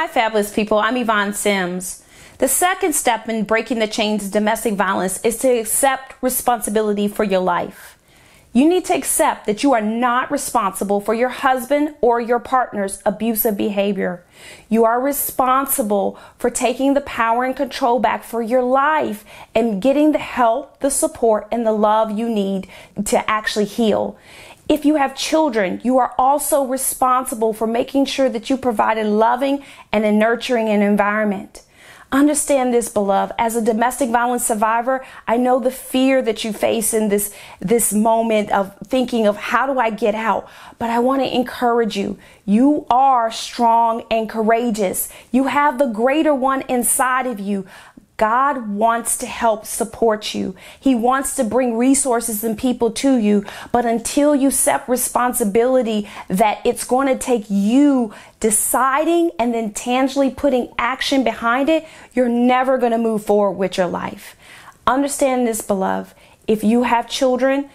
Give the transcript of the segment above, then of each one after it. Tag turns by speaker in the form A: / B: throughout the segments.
A: Hi, fabulous people. I'm Yvonne Sims. The second step in breaking the chains of domestic violence is to accept responsibility for your life. You need to accept that you are not responsible for your husband or your partner's abusive behavior. You are responsible for taking the power and control back for your life and getting the help, the support, and the love you need to actually heal. If you have children, you are also responsible for making sure that you provide a loving and a nurturing an environment. Understand this, beloved. As a domestic violence survivor, I know the fear that you face in this, this moment of thinking of how do I get out? But I want to encourage you. You are strong and courageous. You have the greater one inside of you. God wants to help support you. He wants to bring resources and people to you. But until you set responsibility that it's going to take you deciding and then tangibly putting action behind it, you're never going to move forward with your life. Understand this, beloved. If you have children,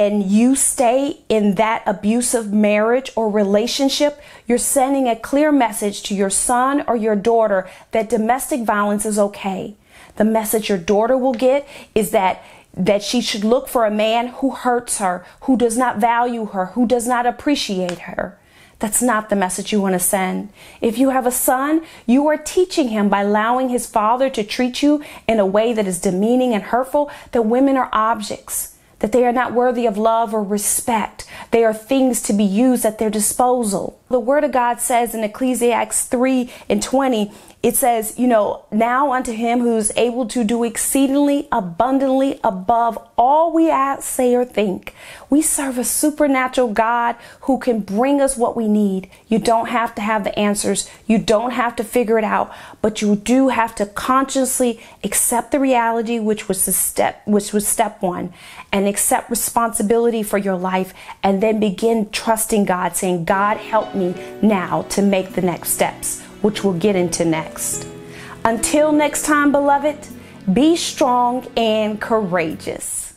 A: and you stay in that abusive marriage or relationship, you're sending a clear message to your son or your daughter that domestic violence is okay. The message your daughter will get is that that she should look for a man who hurts her, who does not value her, who does not appreciate her. That's not the message you want to send. If you have a son, you are teaching him by allowing his father to treat you in a way that is demeaning and hurtful that women are objects that they are not worthy of love or respect. They are things to be used at their disposal. The word of God says in Ecclesiastes 3 and 20, it says, you know, now unto him who's able to do exceedingly abundantly above all we ask, say, or think. We serve a supernatural God who can bring us what we need. You don't have to have the answers. You don't have to figure it out, but you do have to consciously accept the reality, which was the step, which was step one, and accept responsibility for your life, and then begin trusting God, saying, God, help me me now to make the next steps, which we'll get into next. Until next time, beloved, be strong and courageous.